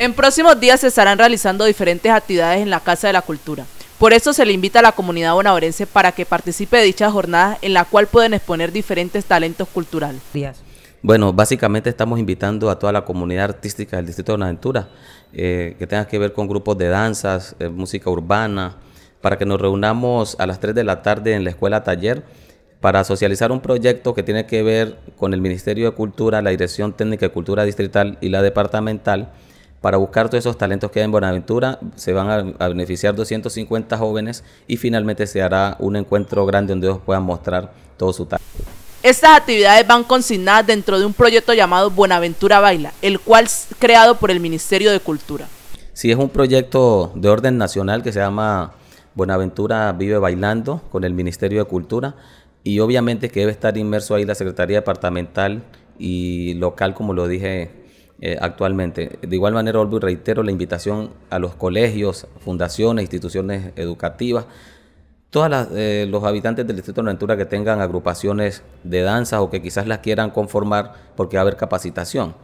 En próximos días se estarán realizando diferentes actividades en la Casa de la Cultura. Por eso se le invita a la comunidad bonaerense para que participe de dichas jornadas en la cual pueden exponer diferentes talentos culturales. Bueno, básicamente estamos invitando a toda la comunidad artística del Distrito de Bonaventura eh, que tenga que ver con grupos de danzas, eh, música urbana, para que nos reunamos a las 3 de la tarde en la Escuela Taller para socializar un proyecto que tiene que ver con el Ministerio de Cultura, la Dirección Técnica de Cultura Distrital y la Departamental, para buscar todos esos talentos que hay en Buenaventura. Se van a, beneficiar 250 jóvenes y finalmente se hará un encuentro grande donde ellos puedan mostrar todo su talento. Estas actividades van consignadas dentro de un proyecto llamado Buenaventura Baila, el cual es creado por el Ministerio de Cultura. Sí, es un proyecto de orden nacional que se llama Buenaventura Vive Bailando con el Ministerio de Cultura y obviamente que debe estar inmerso ahí la Secretaría Departamental y local, como lo dije eh, actualmente. De igual manera, vuelvo y reitero la invitación a los colegios, fundaciones, instituciones educativas, todos eh, los habitantes del Distrito de Ventura que tengan agrupaciones de danzas o que quizás las quieran conformar porque va a haber capacitación.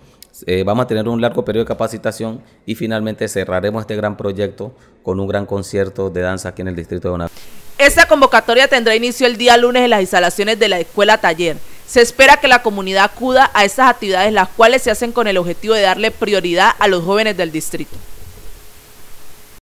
Eh, vamos a tener un largo periodo de capacitación y finalmente cerraremos este gran proyecto con un gran concierto de danza aquí en el Distrito de Ventura. Esta convocatoria tendrá inicio el día lunes en las instalaciones de la Escuela Taller. Se espera que la comunidad acuda a estas actividades, las cuales se hacen con el objetivo de darle prioridad a los jóvenes del distrito.